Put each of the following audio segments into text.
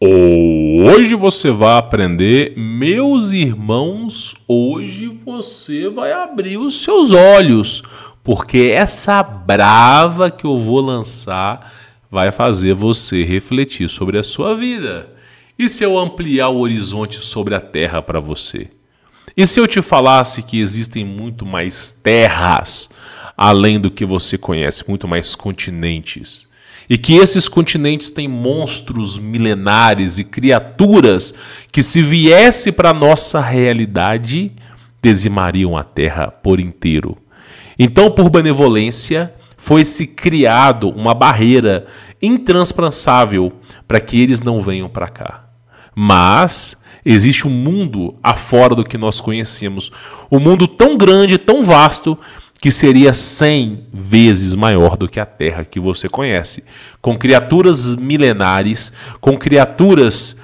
Hoje você vai aprender, meus irmãos, hoje você vai abrir os seus olhos, porque essa brava que eu vou lançar vai fazer você refletir sobre a sua vida. E se eu ampliar o horizonte sobre a terra para você? E se eu te falasse que existem muito mais terras além do que você conhece, muito mais continentes? e que esses continentes têm monstros milenares e criaturas que, se viesse para nossa realidade, dizimariam a Terra por inteiro. Então, por benevolência, foi-se criado uma barreira intranspensável para que eles não venham para cá. Mas existe um mundo afora do que nós conhecemos, um mundo tão grande, tão vasto, que seria 100 vezes maior do que a Terra que você conhece, com criaturas milenares, com criaturas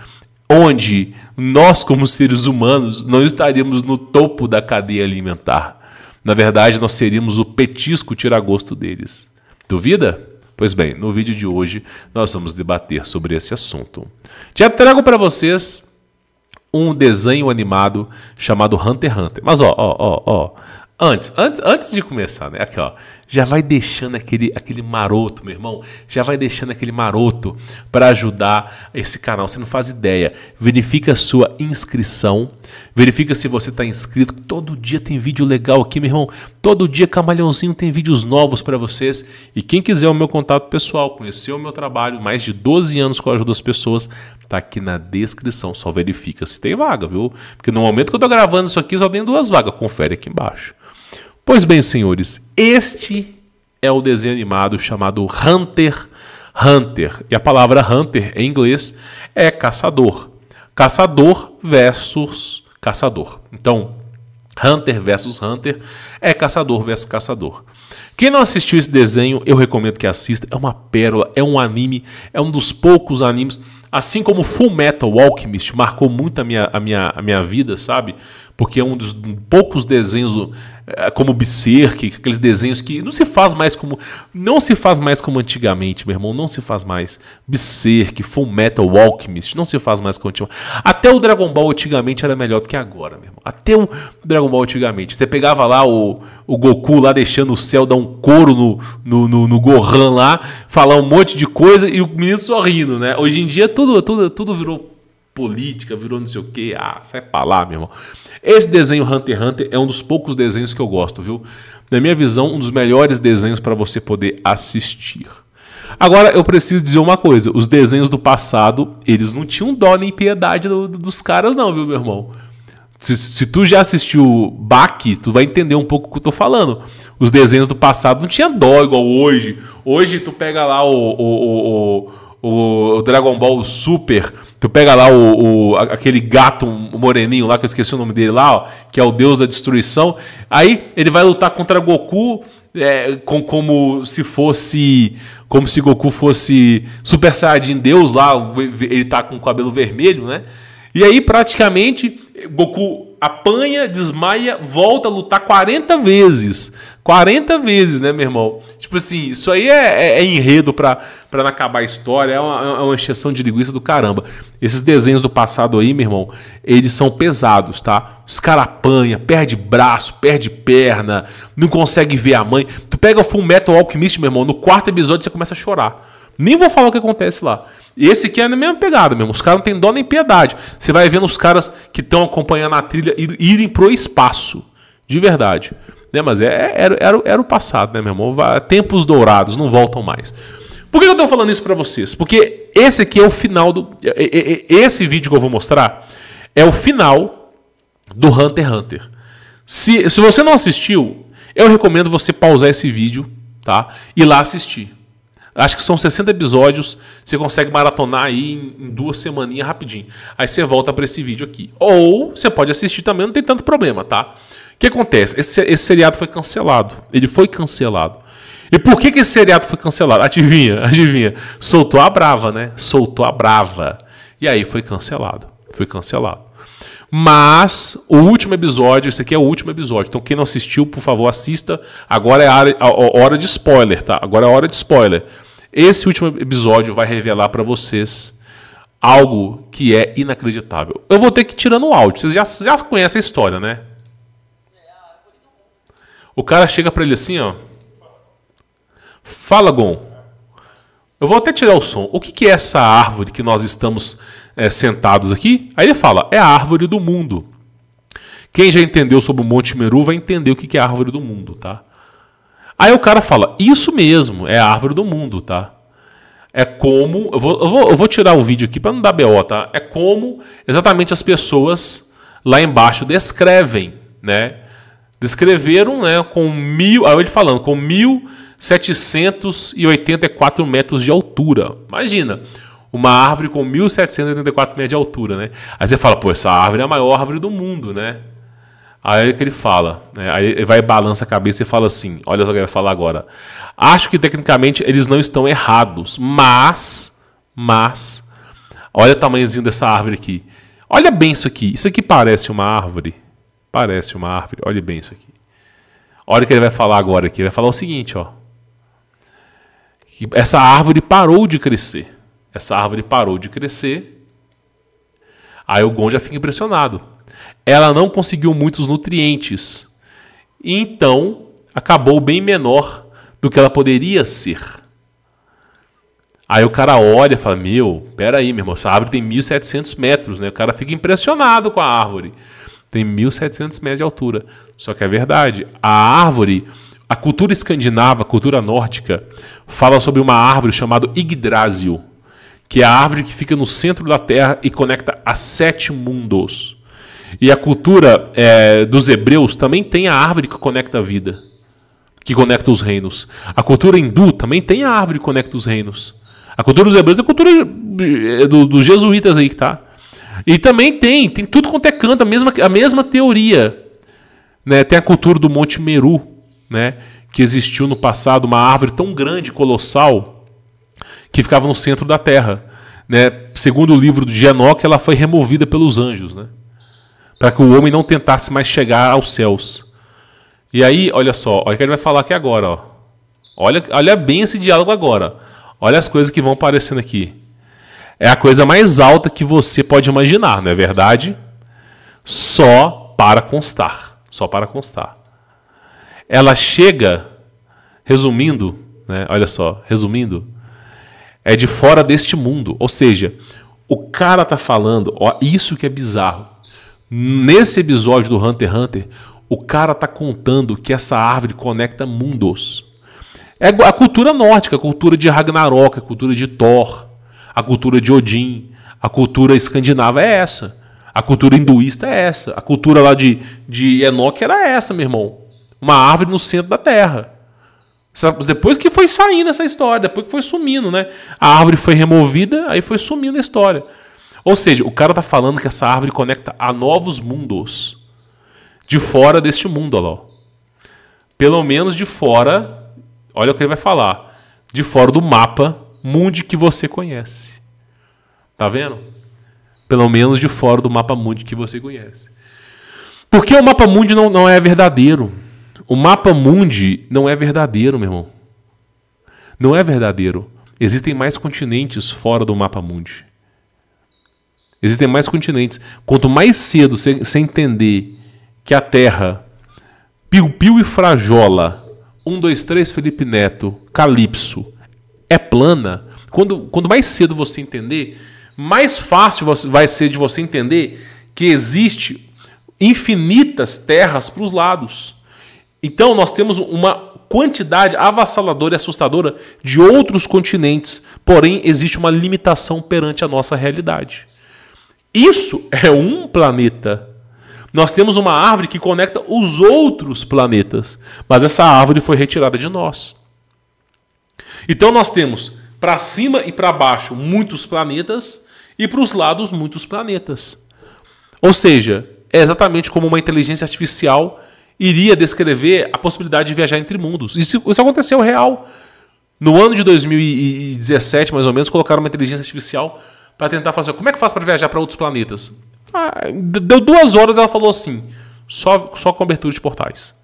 onde nós, como seres humanos, não estaríamos no topo da cadeia alimentar. Na verdade, nós seríamos o petisco tiragosto deles. Duvida? Pois bem, no vídeo de hoje nós vamos debater sobre esse assunto. Já trago para vocês um desenho animado chamado Hunter x Hunter. Mas ó, ó, ó, ó, Antes, antes, antes de começar, né? Aqui, ó. Já vai deixando aquele, aquele maroto, meu irmão. Já vai deixando aquele maroto para ajudar esse canal. Você não faz ideia. Verifica a sua inscrição. Verifica se você está inscrito. Todo dia tem vídeo legal aqui, meu irmão. Todo dia Camalhãozinho tem vídeos novos para vocês. E quem quiser o meu contato pessoal, conhecer o meu trabalho, mais de 12 anos com a ajuda das pessoas, tá aqui na descrição. Só verifica se tem vaga, viu? Porque no momento que eu tô gravando isso aqui, só tem duas vagas. Confere aqui embaixo. Pois bem, senhores, este é o desenho animado chamado Hunter Hunter. E a palavra Hunter em inglês é caçador. Caçador versus caçador. Então, Hunter versus Hunter é caçador versus caçador. Quem não assistiu esse desenho, eu recomendo que assista. É uma pérola, é um anime, é um dos poucos animes. Assim como Full Metal Alchemist marcou muito a minha, a minha, a minha vida, sabe? porque é um dos poucos desenhos eh, como Berserk, aqueles desenhos que não se faz mais como não se faz mais como antigamente, meu irmão, não se faz mais Berserk, Full Metal Alchemist, não se faz mais como antigamente. Até o Dragon Ball antigamente era melhor do que agora, meu irmão. Até o Dragon Ball antigamente, você pegava lá o, o Goku lá deixando o céu dar um couro no, no, no, no Gohan lá, falar um monte de coisa e o menino sorrindo, né? Hoje em dia tudo tudo tudo virou política, virou não sei o que. Ah, sai pra lá, meu irmão. Esse desenho Hunter x Hunter é um dos poucos desenhos que eu gosto, viu? Na minha visão, um dos melhores desenhos para você poder assistir. Agora, eu preciso dizer uma coisa: os desenhos do passado, eles não tinham dó nem piedade do, do, dos caras, não, viu, meu irmão? Se, se tu já assistiu Baki, tu vai entender um pouco o que eu tô falando. Os desenhos do passado não tinha dó igual hoje. Hoje tu pega lá o, o, o, o o Dragon Ball Super, tu pega lá o, o, aquele gato moreninho lá, que eu esqueci o nome dele lá, ó, que é o deus da destruição. Aí ele vai lutar contra Goku é, com, como se fosse. Como se Goku fosse Super Saiyajin Deus lá, ele tá com o cabelo vermelho, né? E aí praticamente Goku apanha, desmaia, volta a lutar 40 vezes. 40 vezes, né, meu irmão? Tipo assim, isso aí é, é, é enredo pra, pra não acabar a história, é uma, é uma exceção de linguiça do caramba. Esses desenhos do passado aí, meu irmão, eles são pesados, tá? Os caras apanham, perde braço, perde perna, não consegue ver a mãe. Tu pega o Full Metal Alchemist, meu irmão, no quarto episódio você começa a chorar. Nem vou falar o que acontece lá. Esse aqui é a mesma pegada irmão. Os caras não têm dó nem piedade. Você vai vendo os caras que estão acompanhando a trilha irem pro espaço. De verdade. Né? Mas é, é, era, era, era o passado, né, meu irmão? Tempos dourados, não voltam mais. Por que eu estou falando isso para vocês? Porque esse aqui é o final do. É, é, esse vídeo que eu vou mostrar é o final do Hunter x Hunter. Se, se você não assistiu, eu recomendo você pausar esse vídeo tá? e lá assistir. Acho que são 60 episódios, você consegue maratonar aí em, em duas semaninhas rapidinho. Aí você volta para esse vídeo aqui. Ou você pode assistir também, não tem tanto problema, tá? O que acontece? Esse, esse seriado foi cancelado. Ele foi cancelado. E por que, que esse seriado foi cancelado? Adivinha, adivinha. Soltou a brava, né? Soltou a brava. E aí foi cancelado. Foi cancelado. Mas o último episódio, esse aqui é o último episódio. Então quem não assistiu, por favor, assista. Agora é a hora de spoiler, tá? Agora é a hora de spoiler. Esse último episódio vai revelar para vocês algo que é inacreditável. Eu vou ter que tirar no áudio. Vocês já, já conhecem a história, né? O cara chega para ele assim, ó. Fala, Gon. Eu vou até tirar o som. O que, que é essa árvore que nós estamos é, sentados aqui? Aí ele fala: é a árvore do mundo. Quem já entendeu sobre o Monte Meru vai entender o que, que é a árvore do mundo, tá? Aí o cara fala: isso mesmo, é a árvore do mundo, tá? É como. Eu vou, eu vou, eu vou tirar o vídeo aqui para não dar BO, tá? É como exatamente as pessoas lá embaixo descrevem, né? descreveram né, com mil. Aí ele falando, com 1.784 metros de altura. Imagina! Uma árvore com 1.784 metros de altura, né? Aí você fala, pô, essa árvore é a maior árvore do mundo, né? Aí é que ele fala, né? aí ele vai balança a cabeça e fala assim: olha só o que ele vai falar agora. Acho que tecnicamente eles não estão errados, mas, mas, olha o tamanhozinho dessa árvore aqui. Olha bem isso aqui. Isso aqui parece uma árvore. Parece uma árvore. Olhe bem isso aqui. Olha o que ele vai falar agora aqui. Ele vai falar o seguinte, ó. Que essa árvore parou de crescer. Essa árvore parou de crescer. Aí o Gon já fica impressionado. Ela não conseguiu muitos nutrientes. E então acabou bem menor do que ela poderia ser. Aí o cara olha e fala: Meu, peraí, meu irmão, essa árvore tem 1.700 metros, né? O cara fica impressionado com a árvore tem 1.700 metros de altura. Só que é verdade, a árvore, a cultura escandinava, a cultura nórdica, fala sobre uma árvore chamada Yggdrasil, que é a árvore que fica no centro da Terra e conecta a sete mundos. E a cultura é, dos hebreus também tem a árvore que conecta a vida, que conecta os reinos. A cultura hindu também tem a árvore que conecta os reinos. A cultura dos hebreus é a cultura é, dos do jesuítas aí que tá. E também tem, tem tudo quanto é canto, a mesma, a mesma teoria. Né? Tem a cultura do Monte Meru, né? que existiu no passado, uma árvore tão grande, colossal, que ficava no centro da Terra. Né? Segundo o livro de Enoch, ela foi removida pelos anjos, né? para que o homem não tentasse mais chegar aos céus. E aí, olha só, olha o que ele vai falar aqui agora. Ó. Olha, olha bem esse diálogo agora. Olha as coisas que vão aparecendo aqui é a coisa mais alta que você pode imaginar, não é verdade? Só para constar. Só para constar. Ela chega, resumindo, né, olha só, resumindo, é de fora deste mundo. Ou seja, o cara tá falando, ó, isso que é bizarro. Nesse episódio do Hunter x Hunter, o cara tá contando que essa árvore conecta mundos. É a cultura nórdica, a cultura de Ragnarok, a cultura de Thor a cultura de Odin, a cultura escandinava é essa. A cultura hinduísta é essa. A cultura lá de, de Enoch era essa, meu irmão. Uma árvore no centro da terra. Depois que foi saindo essa história, depois que foi sumindo, né? A árvore foi removida, aí foi sumindo a história. Ou seja, o cara tá falando que essa árvore conecta a novos mundos. De fora deste mundo, olha lá. Pelo menos de fora. Olha o que ele vai falar. De fora do mapa mundi que você conhece. Tá vendo? Pelo menos de fora do mapa mundi que você conhece. Porque o mapa mundi não, não é verdadeiro. O mapa mundi não é verdadeiro, meu irmão. Não é verdadeiro. Existem mais continentes fora do mapa mundi. Existem mais continentes. Quanto mais cedo você entender que a Terra, Piu Piu e Frajola, Um, dois, três. Felipe Neto, Calypso, é plana, quando, quando mais cedo você entender, mais fácil vai ser de você entender que existe infinitas terras para os lados. Então nós temos uma quantidade avassaladora e assustadora de outros continentes, porém existe uma limitação perante a nossa realidade. Isso é um planeta. Nós temos uma árvore que conecta os outros planetas, mas essa árvore foi retirada de nós. Então nós temos para cima e para baixo muitos planetas e para os lados muitos planetas. Ou seja, é exatamente como uma inteligência artificial iria descrever a possibilidade de viajar entre mundos. Isso, isso aconteceu real. No ano de 2017, mais ou menos, colocaram uma inteligência artificial para tentar fazer. Como é que faz para viajar para outros planetas? Ah, deu duas horas ela falou assim: só, só com abertura de portais.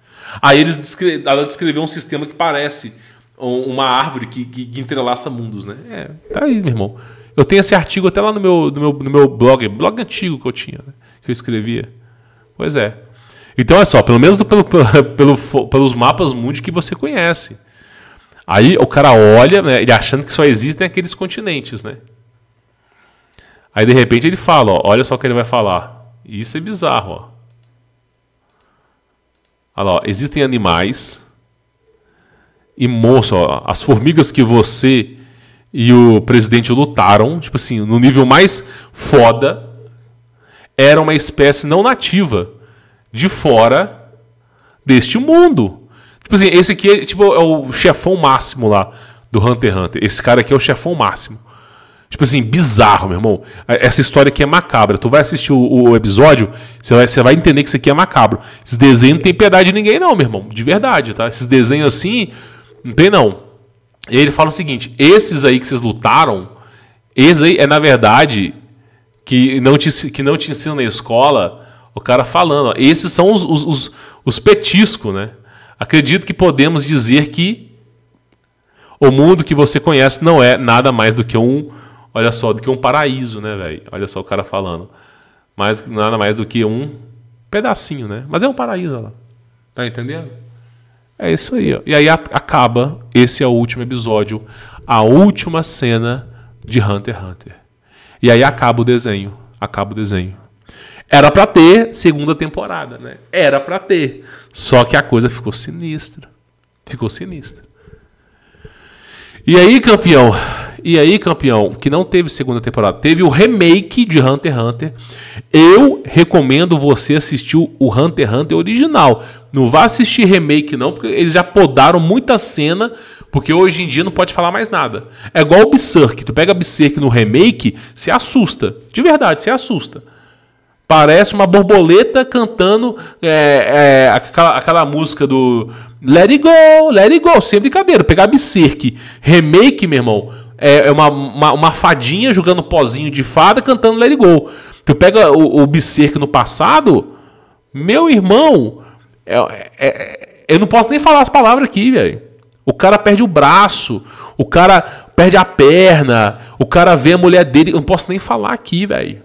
Aí eles descre ela descreveu um sistema que parece uma árvore que, que, que, entrelaça mundos, né? É, tá aí, meu irmão. Eu tenho esse artigo até lá no meu, no meu, no meu blog, blog antigo que eu tinha, né? que eu escrevia. Pois é. Então é só, pelo menos do, pelo, pelo, pelos mapas mundi que você conhece. Aí o cara olha, né, ele achando que só existem aqueles continentes, né? Aí de repente ele fala, ó, olha só o que ele vai falar. Isso é bizarro, ó. Olha lá, ó, existem animais, e moço, ó, as formigas que você e o presidente lutaram, tipo assim, no nível mais foda, era uma espécie não nativa de fora deste mundo. Tipo assim, esse aqui é, tipo, é o chefão máximo lá do Hunter x Hunter. Esse cara aqui é o chefão máximo. Tipo assim, bizarro, meu irmão. É, essa história aqui é macabra. Tu vai assistir o, o episódio, você vai, vai entender que isso aqui é macabro. Esses desenhos não tem piedade de ninguém, não, meu irmão. De verdade, tá? Esses desenhos assim, não tem não. E ele fala o seguinte: esses aí que vocês lutaram, esses aí é na verdade que não te, que não te ensinam na escola, o cara falando, ó, esses são os, os, os, os petiscos, né? Acredito que podemos dizer que o mundo que você conhece não é nada mais do que um, olha só, do que um paraíso, né, velho? Olha só o cara falando. Mas nada mais do que um pedacinho, né? Mas é um paraíso, olha lá. Tá entendendo? É isso aí. Ó. E aí acaba. Esse é o último episódio, a última cena de Hunter x Hunter. E aí acaba o desenho. Acaba o desenho. Era para ter segunda temporada, né? Era para ter. Só que a coisa ficou sinistra. Ficou sinistra. E aí, campeão, e aí, campeão, que não teve segunda temporada, teve o remake de Hunter x Hunter. Eu recomendo você assistir o Hunter x Hunter original. Não vá assistir remake, não, porque eles já podaram muita cena. Porque hoje em dia não pode falar mais nada. É igual o Berserk. Tu pega Berserk no remake, se assusta. De verdade, se assusta. Parece uma borboleta cantando é, é, aquela, aquela, música do Let It Go, Let It Go, sem brincadeira. Pegar Berserk, remake, meu irmão. É, é, uma, uma, uma fadinha jogando pozinho de fada cantando Let It Go. Tu pega o, o Bicerque no passado, meu irmão, é, é, é, eu não posso nem falar as palavras aqui, velho. O cara perde o braço, o cara perde a perna, o cara vê a mulher dele, eu não posso nem falar aqui, velho.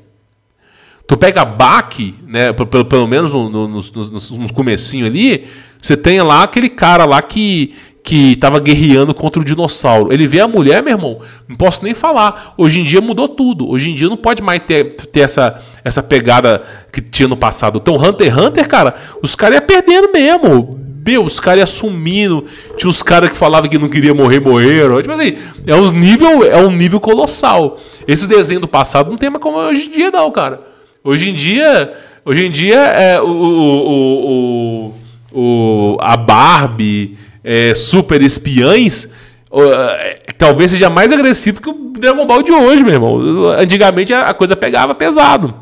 Tu pega baque, né? Pelo, pelo menos nos no, no, comecinho ali, você tem lá aquele cara lá que, que estava guerreando contra o dinossauro. Ele vê a mulher, meu irmão, não posso nem falar. Hoje em dia mudou tudo. Hoje em dia não pode mais ter, ter essa, essa pegada que tinha no passado. Então, Hunter x Hunter, cara, os caras iam perdendo mesmo. Meu, os caras iam sumindo. Tinha os caras que falavam que não queria morrer, morreram. Tipo assim, é um nível, é um nível colossal. Esse desenho do passado não tem mais como hoje em dia, não, cara. Hoje em dia. Hoje em dia é o, o, o, o a Barbie é, super espiães, é, talvez seja mais agressivo que o Dragon Ball de hoje, meu irmão. Antigamente a coisa pegava pesado.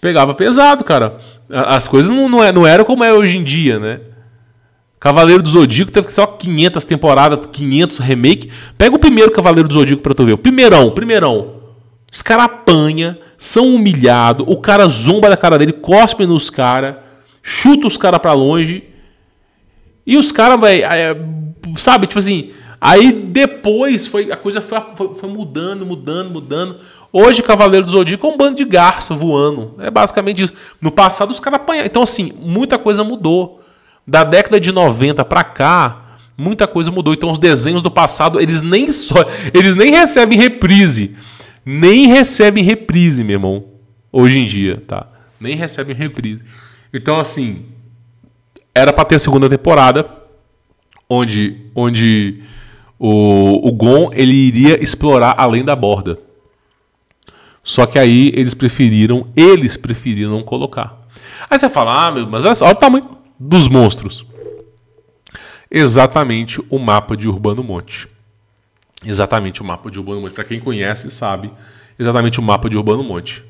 Pegava pesado, cara. As coisas não, não é, eram como é hoje em dia, né? Cavaleiro do Zodíaco teve só 500 temporadas, 500 remake. Pega o primeiro Cavaleiro do Zodíaco pra tu ver. O primeirão, primeirão. Os caras apanham, são humilhados, o cara zomba da cara dele, cospe nos caras, chuta os caras pra longe e os caras, velho, é, sabe, tipo assim. Aí depois foi a coisa foi, foi, foi mudando, mudando, mudando. Hoje, Cavaleiro do Zodíaco é um bando de garça voando. É basicamente isso. No passado, os caras apanharam. Então, assim, muita coisa mudou. Da década de 90 para cá, muita coisa mudou. Então, os desenhos do passado, eles nem só. Eles nem recebem reprise. Nem recebem reprise, meu irmão. Hoje em dia, tá? Nem recebem reprise. Então, assim era para ter a segunda temporada, onde, onde o, o Gon ele iria explorar além da borda. Só que aí eles preferiram, eles preferiram não colocar. Aí você fala, ah, meu, mas olha, olha o tamanho dos monstros. Exatamente o mapa de Urbano Monte. Exatamente o mapa de Urbano Monte. Para quem conhece, sabe exatamente o mapa de Urbano Monte.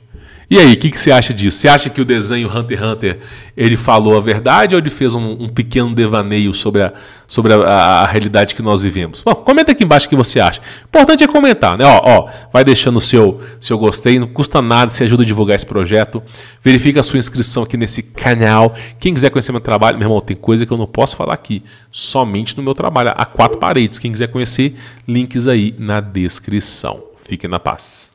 E aí, o que, que você acha disso? Você acha que o desenho Hunter x Hunter ele falou a verdade ou ele fez um, um pequeno devaneio sobre, a, sobre a, a, realidade que nós vivemos? Bom, comenta aqui embaixo o que você acha. Importante é comentar, né? Ó, ó, vai deixando o seu, seu gostei, não custa nada, se ajuda a divulgar esse projeto. Verifica a sua inscrição aqui nesse canal. Quem quiser conhecer meu trabalho, meu irmão, tem coisa que eu não posso falar aqui, somente no meu trabalho, há quatro paredes. Quem quiser conhecer, links aí na descrição. Fiquem na paz.